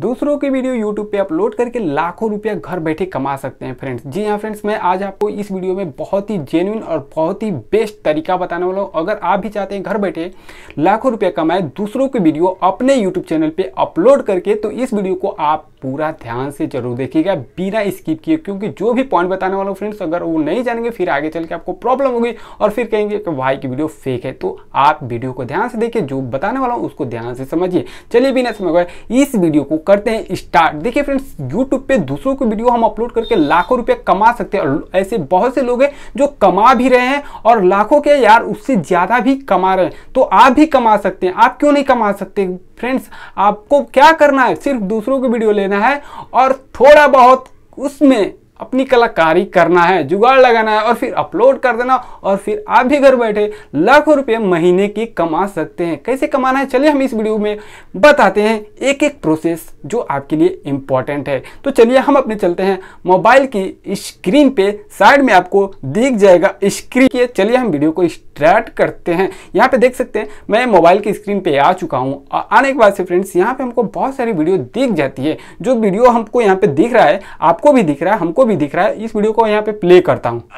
दूसरों की video YouTube पे अपलोड करके लाखों रुपया घर बैठे कमा सकते हैं फ्रेंड्स जी हाँ फ्रेंड्स मैं आज आपको इस वीडियो में बहुत ही जेन्यून और बहुत ही बेस्ट तरीका बताने वाला हूँ अगर आप भी चाहते हैं घर बैठे लाखों रुपया कमाए दूसरों की वीडियो अपने यूट्यूब चैनल पर अपलोड करके तो इस वीडियो को आप पूरा ध्यान से जरूर देखिएगा बिना स्किप किए क्योंकि जो भी पॉइंट बताने वाला हूँ फ्रेंड्स अगर वो नहीं जानेंगे फिर आगे चल के आपको प्रॉब्लम होगी और फिर कहेंगे कि भाई की वीडियो फेक है तो आप वीडियो को ध्यान से देखिए जो बताने वाला हूँ उसको ध्यान से समझिए चलिए बिना समय गए इस वीडियो को करते हैं स्टार्ट देखिए फ्रेंड्स यूट्यूब पर दूसरों की वीडियो हम अपलोड करके लाखों रुपये कमा सकते हैं और ऐसे बहुत से लोग हैं जो कमा भी रहे हैं और लाखों के यार उससे ज़्यादा भी कमा रहे हैं तो आप भी कमा सकते हैं आप क्यों नहीं कमा सकते फ्रेंड्स आपको क्या करना है सिर्फ दूसरों की वीडियो ले लेना है और थोड़ा बहुत उसमें अपनी कलाकारी करना है जुगाड़ लगाना है और फिर अपलोड कर देना और फिर आप भी घर बैठे लाखों रुपये महीने की कमा सकते हैं कैसे कमाना है चलिए हम इस वीडियो में बताते हैं एक एक प्रोसेस जो आपके लिए इम्पॉर्टेंट है तो चलिए हम अपने चलते हैं मोबाइल की स्क्रीन पे साइड में आपको दिख जाएगा स्क्रीन के चलिए हम वीडियो को स्टार्ट करते हैं यहाँ पे देख सकते हैं मैं मोबाइल की स्क्रीन पे आ चुका हूँ आने के बाद से फ्रेंड्स यहाँ पे हमको बहुत सारी वीडियो दिख जाती है जो वीडियो हमको यहाँ पे दिख रहा है आपको भी दिख रहा है हमको भी दिख रहा है इस वीडियो को यहाँ पे प्ले करता हूँ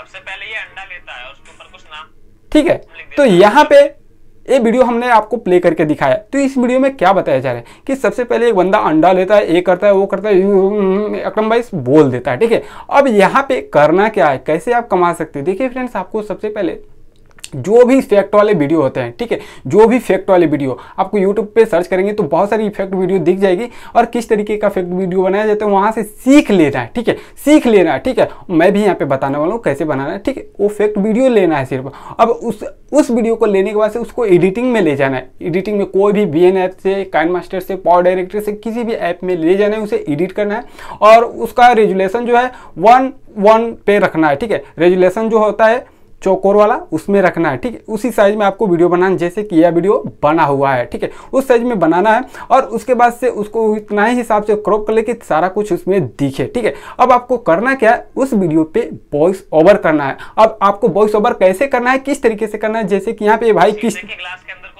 ठीक है तो यहाँ पे ये वीडियो हमने आपको प्ले करके दिखाया तो इस वीडियो में क्या बताया जा रहा है कि सबसे पहले एक बंदा अंडा लेता है ये करता है वो करता है अक्रम भाई बोल देता है ठीक है अब यहाँ पे करना क्या है कैसे आप कमा सकते हैं देखिए फ्रेंड्स आपको सबसे पहले जो भी इफेक्ट वाले वीडियो होते हैं ठीक है जो भी इफेक्ट वाले वीडियो आपको यूट्यूब पर सर्च करेंगे तो बहुत सारी इफेक्ट वीडियो दिख जाएगी और किस तरीके का इफेक्ट वीडियो बनाया जाता है वहाँ से सीख लेना है ठीक है सीख लेना है ठीक है मैं भी यहाँ पे बताने वाला हूँ कैसे बनाना है ठीक है वो फेक्ट वीडियो लेना है सिर्फ अब उस उस वीडियो को लेने के बाद से उसको एडिटिंग में ले जाना है एडिटिंग में कोई भी बी ऐप से काइन मास्टर से पावर डायरेक्टर से किसी भी ऐप में ले जाना है उसे एडिट करना है और उसका रेजुलेशन जो है वन वन पे रखना है ठीक है रेजुलेशन जो होता है चौकोर वाला उसमें रखना है ठीक है उसी साइज में आपको वीडियो बनाना जैसे कि यह वीडियो बना हुआ है ठीक है उस साइज में बनाना है और उसके बाद से उसको इतना ही हिसाब से क्रॉप कर ले सारा कुछ उसमें दिखे ठीक है अब आपको करना क्या है उस वीडियो पे वॉइस ओवर करना है अब आपको वॉइस ओवर कैसे करना है किस तरीके से करना है जैसे कि यहाँ पे भाई किस ग्लास के अंदर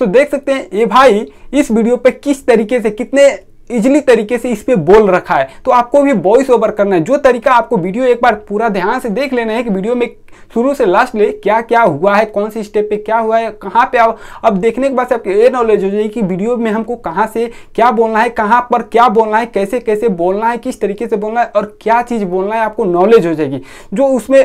so, देख सकते हैं ये भाई इस वीडियो पे किस तरीके से कितने इजली तरीके से इस पर बोल रखा है तो आपको भी वॉइस ओवर करना है जो तरीका आपको वीडियो एक बार पूरा ध्यान से देख लेना है कि वीडियो में शुरू से लास्ट ले क्या क्या हुआ है कौन से स्टेप पे क्या हुआ है कहाँ पे आओ अब देखने के बाद आपको ये नॉलेज हो जाएगी कि वीडियो में हमको कहाँ से क्या बोलना है कहाँ पर क्या बोलना है कैसे कैसे बोलना है किस तरीके से बोलना है और क्या चीज़ बोलना है आपको नॉलेज हो जाएगी जो उसमें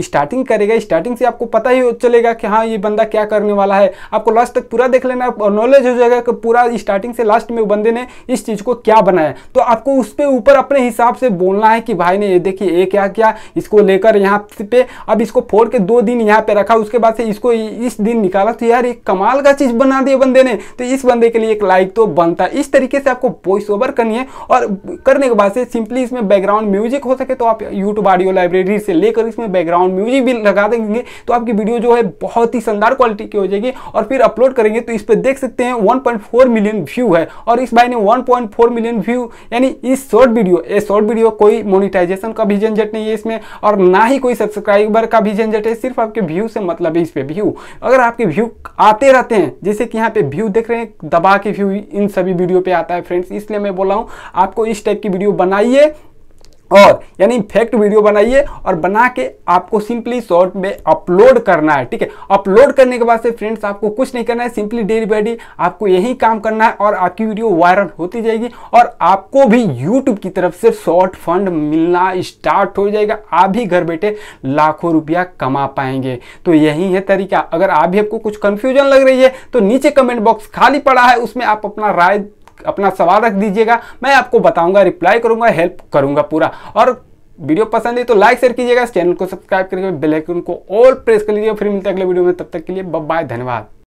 स्टार्टिंग करेगा स्टार्टिंग से आपको पता ही चलेगा कि हाँ ये बंदा क्या करने वाला है आपको लास्ट तक पूरा देख लेना और नॉलेज हो जाएगा कि पूरा स्टार्टिंग से लास्ट में बंदे ने इस चीज़ को क्या बनाया तो आपको उस पर ऊपर अपने हिसाब से बोलना है कि भाई ने ये देखिए ये क्या क्या इसको लेकर यहाँ पे अब इसको फोड़ के दो दिन यहाँ पे रखा उसके बाद से इसको इस दिन निकाला तो यार एक कमाल का चीज़ बना दिया बंदे ने तो इस बंदे के लिए एक लाइक तो बनता है इस तरीके से आपको वॉइस ओवर करनी है और करने के बाद से सिंपली इसमें बैकग्राउंड म्यूजिक हो सके तो आप यूट्यूब ऑडियो लाइब्रेरी से लेकर इसमें बैकग्राउंड साउंड म्यूजिक भी लगा देंगे तो आपकी वीडियो जो है बहुत ही शानदार क्वालिटी की हो जाएगी और फिर अपलोड करेंगे तो इस पर देख सकते हैं वन मिलियन व्यू है और इस भाई ने वन मिलियन व्यू यानी इस शॉर्ट वीडियो ये शॉर्ट वीडियो कोई मोनिटाइजेशन का भी झंझट नहीं है इसमें और ना ही कोई सब्सक्राइबर का भी झंझट है सिर्फ आपके व्यू से मतलब है इस पर व्यू अगर आपके व्यू आते रहते हैं जैसे कि यहाँ पे व्यू देख रहे हैं दबा के व्यू इन सभी वीडियो पे आता है फ्रेंड्स इसलिए मैं बोला हूँ आपको इस टाइप की वीडियो बनाइए और यानी फैक्ट वीडियो बनाइए और बना के आपको सिंपली शॉर्ट में अपलोड करना है ठीक है अपलोड करने के बाद से फ्रेंड्स आपको कुछ नहीं करना है सिंपली डेली बाई डे आपको यही काम करना है और आपकी वीडियो वायरल होती जाएगी और आपको भी यूट्यूब की तरफ से शॉर्ट फंड मिलना स्टार्ट हो जाएगा आप भी घर बैठे लाखों रुपया कमा पाएंगे तो यही है तरीका अगर आप भी आपको कुछ कंफ्यूजन लग रही है तो नीचे कमेंट बॉक्स खाली पड़ा है उसमें आप अपना राय अपना सवाल रख दीजिएगा मैं आपको बताऊंगा रिप्लाई करूंगा हेल्प करूंगा पूरा और वीडियो पसंद है तो लाइक शेयर कीजिएगा चैनल को सब्सक्राइब करके बेल आइकन को ऑल प्रेस कर लीजिए फिर मिलते हैं अगले वीडियो में तब तक के लिए बाय धन्यवाद